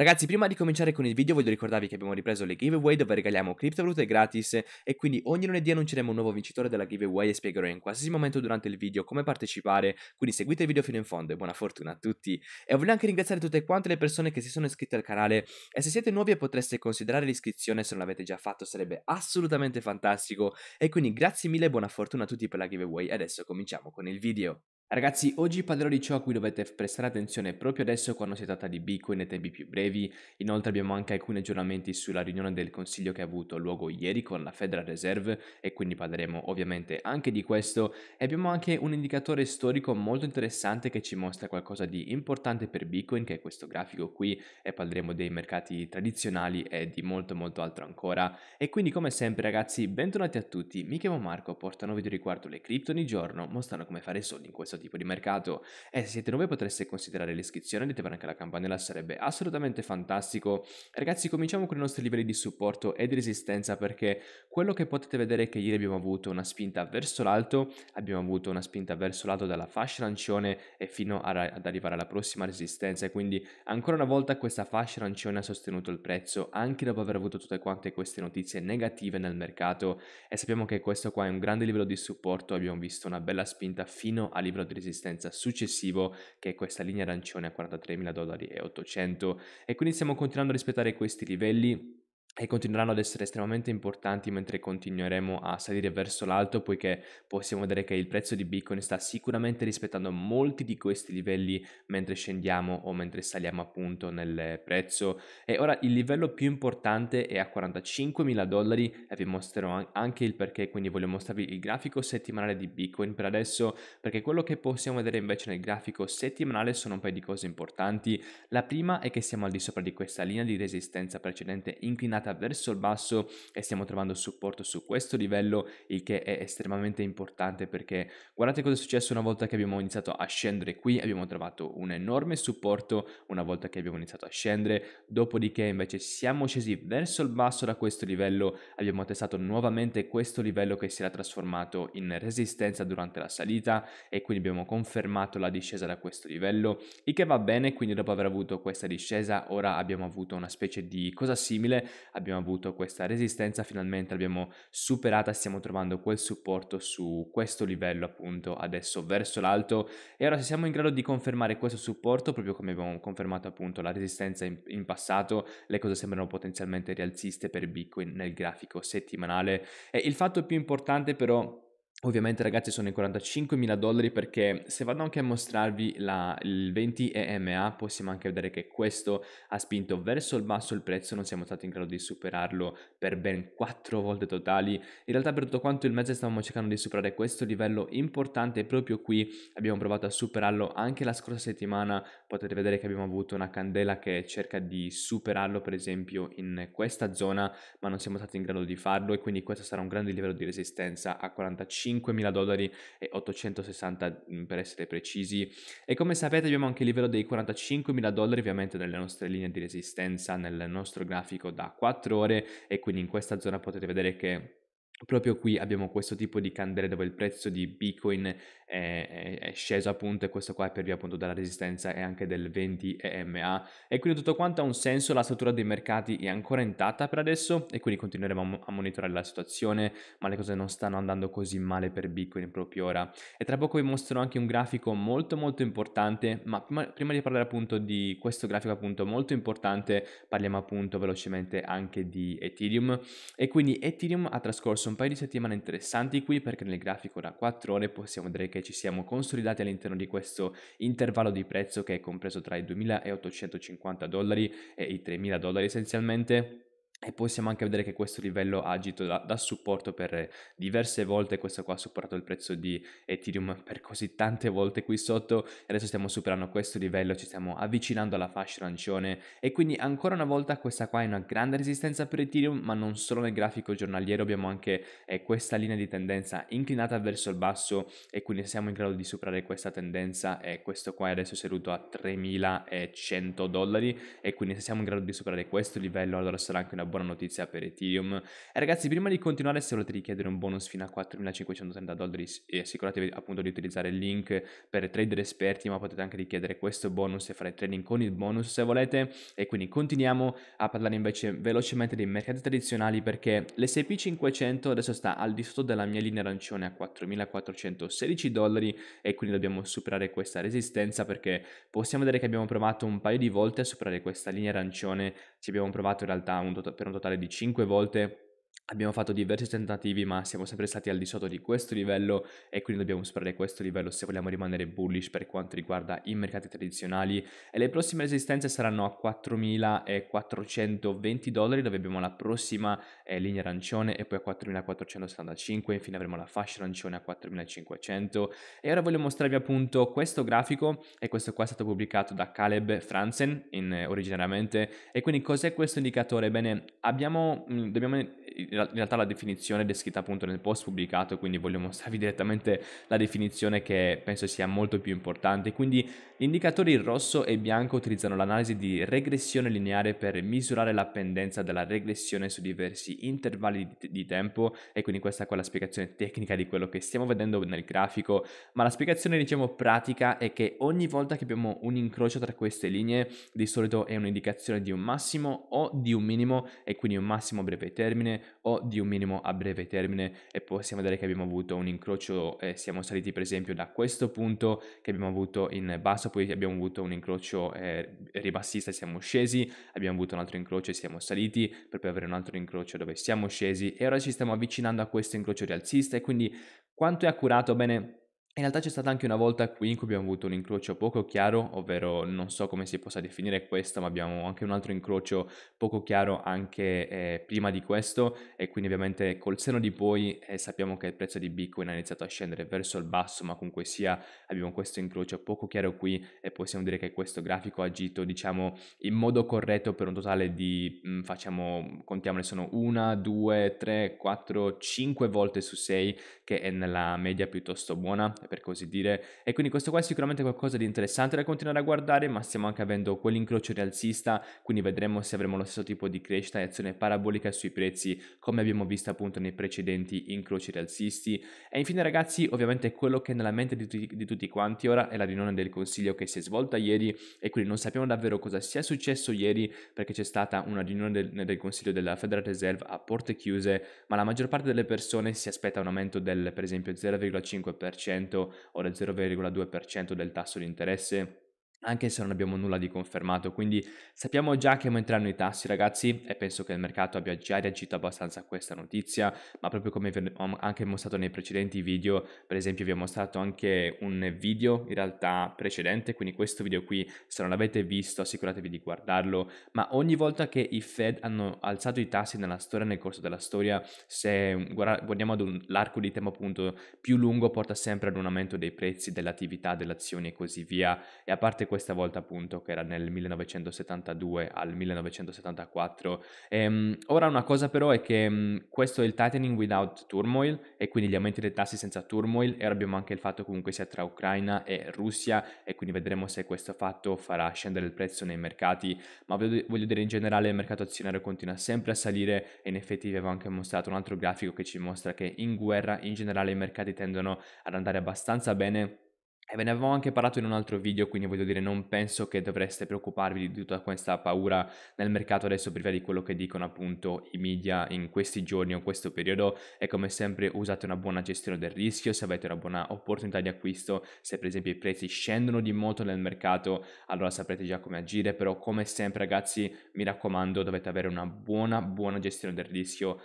Ragazzi, prima di cominciare con il video voglio ricordarvi che abbiamo ripreso le giveaway dove regaliamo criptovalute gratis e quindi ogni lunedì annunceremo un nuovo vincitore della giveaway e spiegherò in qualsiasi momento durante il video come partecipare, quindi seguite il video fino in fondo e buona fortuna a tutti. E voglio anche ringraziare tutte quante le persone che si sono iscritte al canale e se siete nuovi e potreste considerare l'iscrizione se non l'avete già fatto sarebbe assolutamente fantastico e quindi grazie mille e buona fortuna a tutti per la giveaway. Adesso cominciamo con il video. Ragazzi, oggi parlerò di ciò a cui dovete prestare attenzione proprio adesso quando si tratta di Bitcoin nei tempi più brevi. Inoltre abbiamo anche alcuni aggiornamenti sulla riunione del Consiglio che ha avuto luogo ieri con la Federal Reserve e quindi parleremo ovviamente anche di questo. E abbiamo anche un indicatore storico molto interessante che ci mostra qualcosa di importante per Bitcoin, che è questo grafico qui, e parleremo dei mercati tradizionali e di molto molto altro ancora. E quindi come sempre ragazzi, bentornati a tutti, mi chiamo Marco, porto un video riguardo le cripto ogni giorno, mostrando come fare soldi in questo tipo di mercato e eh, se siete nuovi potreste considerare l'iscrizione, dite anche la campanella, sarebbe assolutamente fantastico. Ragazzi, cominciamo con i nostri livelli di supporto e di resistenza perché quello che potete vedere è che ieri abbiamo avuto una spinta verso l'alto, abbiamo avuto una spinta verso l'alto dalla fascia arancione e fino ra- ad arrivare alla prossima resistenza e quindi ancora una volta questa fascia arancione ha sostenuto il prezzo anche dopo aver avuto tutte quante queste notizie negative nel mercato e sappiamo che questo qua è un grande livello di supporto, abbiamo visto una bella spinta fino a livello di resistenza successivo che è questa linea arancione a dollari e 800 e quindi stiamo continuando a rispettare questi livelli e continueranno ad essere estremamente importanti mentre continueremo a salire verso l'alto poiché possiamo vedere che il prezzo di Bitcoin sta sicuramente rispettando molti di questi livelli mentre scendiamo o mentre saliamo appunto nel prezzo e ora il livello più importante è a 45.000 dollari e vi mostrerò anche il perché quindi voglio mostrarvi il grafico settimanale di Bitcoin per adesso perché quello che possiamo vedere invece nel grafico settimanale sono un paio di cose importanti la prima è che siamo al di sopra di questa linea di resistenza precedente inclinata andata verso il basso e stiamo trovando supporto su questo livello, il che è estremamente importante perché guardate cosa è successo una volta che abbiamo iniziato a scendere qui, abbiamo trovato un enorme supporto una volta che abbiamo iniziato a scendere, dopodiché invece siamo scesi verso il basso da questo livello, abbiamo testato nuovamente questo livello che si era trasformato in resistenza durante la salita e quindi abbiamo confermato la discesa da questo livello, il che va bene, quindi dopo aver avuto questa discesa ora abbiamo avuto una specie di cosa simile abbiamo avuto questa resistenza, finalmente l'abbiamo superata, stiamo trovando quel supporto su questo livello appunto adesso verso l'alto e ora se siamo in grado di confermare questo supporto, proprio come abbiamo confermato appunto la resistenza in, in passato, le cose sembrano potenzialmente rialziste per Bitcoin nel grafico settimanale. E il fatto più importante però Ovviamente ragazzi sono i 45.000 dollari perché se vado anche a mostrarvi la, il 20 EMA possiamo anche vedere che questo ha spinto verso il basso il prezzo, non siamo stati in grado di superarlo per ben 4 volte totali. In realtà per tutto quanto il mezzo stavamo cercando di superare questo livello importante proprio qui, abbiamo provato a superarlo anche la scorsa settimana, potete vedere che abbiamo avuto una candela che cerca di superarlo per esempio in questa zona ma non siamo stati in grado di farlo e quindi questo sarà un grande livello di resistenza a 45. 5.000 dollari e 860 mhmm, per essere precisi. E come sapete abbiamo anche il livello dei 45.000 dollari ovviamente nelle nostre linee di resistenza nel nostro grafico da 4 ore e quindi in questa zona potete vedere che Proprio qui abbiamo questo tipo di candele dove il prezzo di Bitcoin è, è, sceso appunto e questo qua è per via appunto della resistenza e anche del 20 EMA e quindi tutto quanto ha un senso, la struttura dei mercati è ancora intatta per adesso e quindi continueremo a monitorare la situazione ma le cose non stanno andando così male per Bitcoin proprio ora e tra poco vi mostrerò anche un grafico molto molto importante ma prima, prima di parlare appunto di questo grafico appunto molto importante parliamo appunto velocemente anche di Ethereum e quindi Ethereum ha trascorso un paio di settimane interessanti qui perché nel grafico da 4 ore possiamo vedere che ci siamo consolidati all'interno di questo intervallo di prezzo che è compreso tra i 2850 dollari e i 3000 dollari essenzialmente e possiamo anche vedere che questo livello ha agito da, da, supporto per diverse volte, questo qua ha supportato il prezzo di Ethereum per così tante volte qui sotto, adesso stiamo superando questo livello, ci stiamo avvicinando alla fascia arancione e quindi ancora una volta questa qua è una grande resistenza per Ethereum, ma non solo nel grafico giornaliero, abbiamo anche eh, questa linea di tendenza inclinata verso il basso e quindi siamo in grado di superare questa tendenza e questo qua è adesso seduto a 3100 dollari e quindi se siamo in grado di superare questo livello allora sarà anche una buona notizia per Ethereum. E eh, ragazzi, prima di continuare, se volete richiedere un bonus fino a 4.530 dollari, eh, assicuratevi appunto di utilizzare il link per trader esperti, ma potete anche richiedere questo bonus e fare trading con il bonus se volete. E quindi continuiamo a parlare invece velocemente dei mercati tradizionali perché l'SP 500 adesso sta al di sotto della mia linea arancione a 4.416 dollari e quindi dobbiamo superare questa resistenza perché possiamo vedere che abbiamo provato un paio di volte a superare questa linea arancione, ci abbiamo provato in realtà un tot- per un totale di 5 volte Abbiamo fatto diversi tentativi, ma siamo sempre stati al di sotto di questo livello e quindi dobbiamo superare questo livello se vogliamo rimanere bullish per quanto riguarda i mercati tradizionali. E le prossime resistenze saranno a 4.420 dollari, dove abbiamo la prossima eh, linea arancione, e poi a 4.475, infine avremo la fascia arancione a 4.500. E ora voglio mostrarvi appunto questo grafico, e questo qua è stato pubblicato da Caleb Franzen in, eh, originariamente. E quindi cos'è questo indicatore? Bene, abbiamo, mm, dobbiamo eh, in realtà la definizione è descritta appunto nel post pubblicato, quindi voglio mostrarvi direttamente la definizione che penso sia molto più importante. Quindi gli indicatori rosso e bianco utilizzano l'analisi di regressione lineare per misurare la pendenza della regressione su diversi intervalli di, di tempo e quindi questa è quella spiegazione tecnica di quello che stiamo vedendo nel grafico, ma la spiegazione diciamo pratica è che ogni volta che abbiamo un incrocio tra queste linee di solito è un'indicazione di un massimo o di un minimo e quindi un massimo a breve termine o di un minimo a breve termine e possiamo vedere che abbiamo avuto un incrocio, eh, siamo saliti per esempio da questo punto che abbiamo avuto in basso, poi abbiamo avuto un incrocio eh, ribassista, siamo scesi, abbiamo avuto un altro incrocio e siamo saliti per poi avere un altro incrocio dove siamo scesi e ora ci stiamo avvicinando a questo incrocio rialzista e quindi quanto è accurato? Bene, in realtà c'è stata anche una volta qui in cui abbiamo avuto un incrocio poco chiaro, ovvero non so come si possa definire questo, ma abbiamo anche un altro incrocio poco chiaro anche eh, prima di questo e quindi ovviamente col seno di poi eh, sappiamo che il prezzo di Bitcoin ha iniziato a scendere verso il basso, ma comunque sia abbiamo questo incrocio poco chiaro qui e possiamo dire che questo grafico ha agito diciamo in modo corretto per un totale di mh, mm, facciamo contiamole sono una, due, tre, quattro, cinque volte su sei che è nella media piuttosto buona per così dire. E quindi questo qua è sicuramente qualcosa di interessante da continuare a guardare, ma stiamo anche avendo quell'incrocio rialzista, quindi vedremo se avremo lo stesso tipo di crescita e azione parabolica sui prezzi, come abbiamo visto appunto nei precedenti incroci rialzisti. E infine ragazzi, ovviamente quello che è nella mente di tutti, di tutti quanti ora è la riunione del consiglio che si è svolta ieri e quindi non sappiamo davvero cosa sia successo ieri perché c'è stata una riunione del, del consiglio della Federal Reserve a porte chiuse, ma la maggior parte delle persone si aspetta un aumento del per esempio 0,5% o del 0,2% del tasso di interesse anche se non abbiamo nulla di confermato, quindi sappiamo già che aumenteranno i tassi ragazzi e penso che il mercato abbia già reagito abbastanza a questa notizia, ma proprio come vi ho anche mostrato nei precedenti video, per esempio vi ho mostrato anche un video in realtà precedente, quindi questo video qui se non l'avete visto assicuratevi di guardarlo, ma ogni volta che i Fed hanno alzato i tassi nella storia, nel corso della storia, se guardiamo ad un arco di tempo appunto più lungo porta sempre ad un aumento dei prezzi, dell'attività, delle azioni e così via, e a parte questa volta appunto che era nel 1972 al 1974. Ehm, ora una cosa però è che mh, mhmm, questo è il tightening without turmoil e quindi gli aumenti dei tassi senza turmoil e ora abbiamo anche il fatto comunque sia tra Ucraina e Russia e quindi vedremo se questo fatto farà scendere il prezzo nei mercati, ma voglio, voglio dire in generale il mercato azionario continua sempre a salire e in effetti vi avevo anche mostrato un altro grafico che ci mostra che in guerra in generale i mercati tendono ad andare abbastanza bene eh, ve ne avevo anche parlato in un altro video, quindi voglio dire, non penso che dovreste preoccuparvi di tutta questa paura nel mercato adesso priva di quello che dicono appunto i media in questi giorni o in questo periodo e come sempre usate una buona gestione del rischio, se avete una buona opportunità di acquisto, se per esempio i prezzi scendono di molto nel mercato, allora saprete già come agire, però come sempre ragazzi mi raccomando dovete avere una buona buona gestione del rischio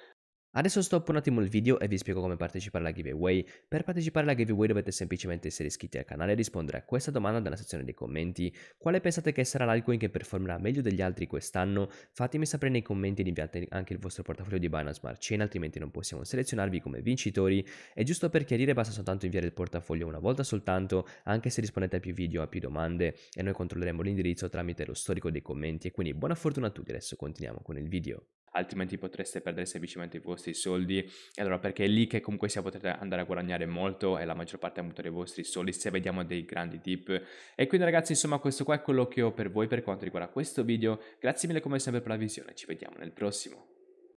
Adesso stoppo un attimo il video e vi spiego come partecipare alla giveaway. Per partecipare alla giveaway dovete semplicemente essere iscritti al canale e rispondere a questa domanda nella sezione dei commenti. Quale pensate che sarà l'alcoin che performerà meglio degli altri quest'anno? Fatemi sapere nei commenti ed inviate anche il vostro portafoglio di Binance Smart Chain, altrimenti non possiamo selezionarvi come vincitori. E giusto per chiarire basta soltanto inviare il portafoglio una volta soltanto, anche se rispondete a più video, a più domande, e noi controlleremo l'indirizzo tramite lo storico dei commenti. E quindi buona fortuna a tutti, adesso continuiamo con il video altrimenti potreste perdere semplicemente i vostri soldi. E allora perché è lì che comunque sia potete andare a guadagnare molto e la maggior parte appunto dei vostri soldi se vediamo dei grandi tip. E quindi ragazzi insomma questo qua è quello che ho per voi per quanto riguarda questo video. Grazie mille come sempre per la visione, ci vediamo nel prossimo.